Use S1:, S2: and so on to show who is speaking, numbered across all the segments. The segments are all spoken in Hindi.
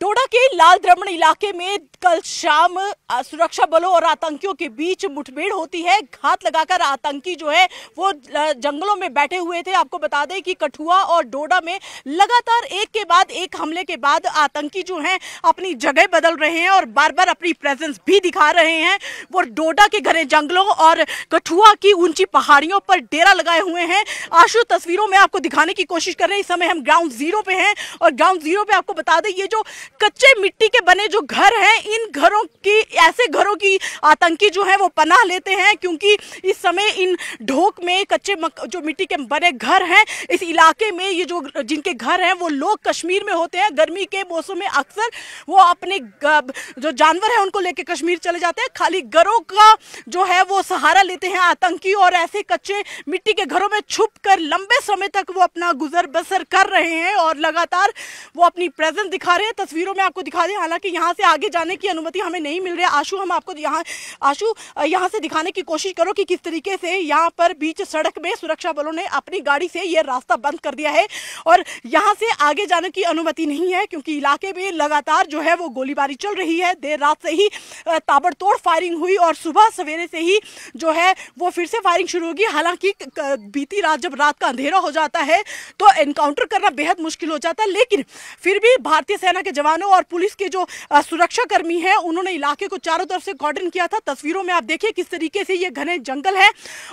S1: डोडा के लाल द्रमण इलाके में कल शाम सुरक्षा बलों और आतंकियों के बीच मुठभेड़ होती है घात लगाकर आतंकी जो है वो जंगलों में बैठे हुए थे आपको बता दें कि कठुआ और डोडा में लगातार एक के बाद एक हमले के बाद आतंकी जो हैं अपनी जगह बदल रहे हैं और बार बार अपनी प्रेजेंस भी दिखा रहे हैं वो डोडा के घने जंगलों और कठुआ की ऊंची पहाड़ियों पर डेरा लगाए हुए हैं आशु तस्वीरों में आपको दिखाने की कोशिश कर रहे हैं इस समय हम ग्राउंड जीरो पे हैं और ग्राउंड जीरो पे आपको बता दें ये जो कच्चे मिट्टी के बने जो घर हैं इन घरों की ऐसे घरों की आतंकी जो है वो पनाह लेते हैं क्योंकि इस समय इन ढोक में कच्चे मक, जो मिट्टी के बने घर हैं इस इलाके में ये जो जिनके घर हैं वो लोग कश्मीर में होते हैं गर्मी के मौसम में अक्सर वो अपने जो जानवर हैं उनको लेके कश्मीर चले जाते हैं खाली घरों का जो है वो सहारा लेते हैं आतंकी और ऐसे कच्चे मिट्टी के घरों में छुप कर लंबे समय तक वो अपना गुजर बसर कर रहे हैं और लगातार वो अपनी प्रेजेंस दिखा रहे हैं तस्वीरों में आपको दिखा दें हालांकि यहाँ से आगे जाने की अनुमति हमें नहीं मिल रही है आशु हम आपको यहाँ आशु यहाँ से दिखाने की कोशिश करो कि किस तरीके से यहाँ पर बीच सड़क में सुरक्षा बलों ने अपनी गाड़ी से ये रास्ता बंद कर दिया है और यहाँ से आगे जाने की अनुमति नहीं है क्योंकि इलाके में लगातार जो है वो गोलीबारी चल रही है देर रात से ही ताबड़तोड़ फायरिंग हुई और सुबह सवेरे से ही जो है वो फिर से फायरिंग शुरू होगी हालांकि बीती रात जब रात का अंधेरा हो जाता है तो एनकाउंटर करना बेहद मुश्किल हो जाता है लेकिन फिर भी भारतीय सेना के जवानों और पुलिस के जो सुरक्षा कर्मी हैं उन्होंने इलाके को चारों तरफ से गॉर्डन किया था तस्वीरों में आप देखिए किस तरीके से ये घने जंगल है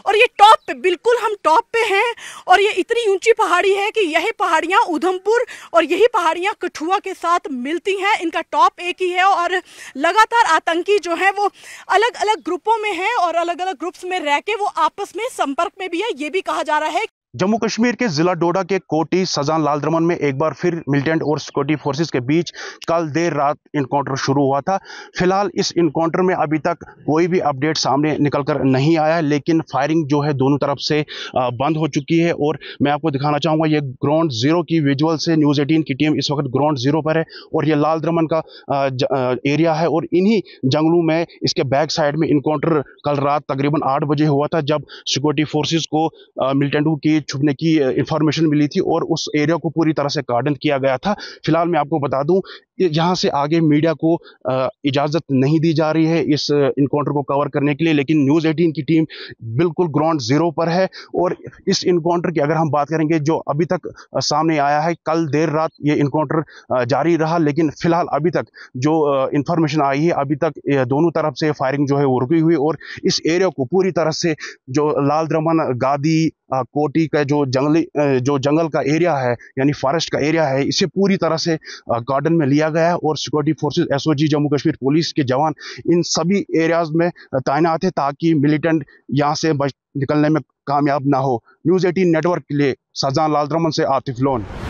S1: और ये टॉप पे बिल्कुल हम टॉप पे हैं और ये इतनी ऊंची पहाड़ी है कि यही पहाड़ियाँ उधमपुर और यही पहाड़ियाँ कठुआ के साथ मिलती हैं इनका टॉप एक ही है और लगातार आतंकी जो है वो अलग अलग ग्रुपों में है और अलग अलग ग्रुप्स में रह के वो आपस में संपर्क में भी है ये भी कहा जा रहा है
S2: जम्मू कश्मीर के जिला डोडा के कोटी सजान लाल द्रमन में एक बार फिर मिलिटेंट और सिक्योरिटी फोर्सेज के बीच कल देर रात इनकाउंटर शुरू हुआ था फिलहाल इस इनकाउंटर में अभी तक कोई भी अपडेट सामने निकल कर नहीं आया है लेकिन फायरिंग जो है दोनों तरफ से बंद हो चुकी है और मैं आपको दिखाना चाहूँगा ये ग्राउंड जीरो की विजुअल से न्यूज़ एटीन की टीम इस वक्त ग्राउंड जीरो पर है और यह लाल द्रमन का एरिया है और इन्हीं जंगलों में इसके बैक साइड में इनकाउंटर कल रात तकरीबन आठ बजे हुआ था जब सिक्योरिटी फोर्सेज को मिलिटेंटों की छुपने की इंफॉर्मेशन मिली थी और उस एरिया को पूरी तरह से गार्डन किया गया था फिलहाल मैं आपको बता दूं जहां से आगे मीडिया को इजाज़त नहीं दी जा रही है इस इनकाउंटर को कवर करने के लिए लेकिन न्यूज़ एटीन की टीम बिल्कुल ग्राउंड ज़ीरो पर है और इस इनकाउंटर की अगर हम बात करेंगे जो अभी तक सामने आया है कल देर रात ये इनकाउंटर जारी रहा लेकिन फ़िलहाल अभी तक जो इन्फॉर्मेशन आई है अभी तक दोनों तरफ से फायरिंग जो है वो रुकी हुई और इस एरिया को पूरी तरह से जो लाल द्रमन गादी कोटी का जो जंगली जो जंगल का एरिया है यानी फॉरेस्ट का एरिया है इसे पूरी तरह से गार्डन में लिया किया गया है और security forces SOG Jammu Kashmir police के जवान इन सभी एरियाज में तैनात है ताकि मिलिटेंट यहाँ से बच निकलने में कामयाब ना हो न्यूज़ एटीन नेटवर्क के लिए सजान लाल द्रमन से आतिफ लोन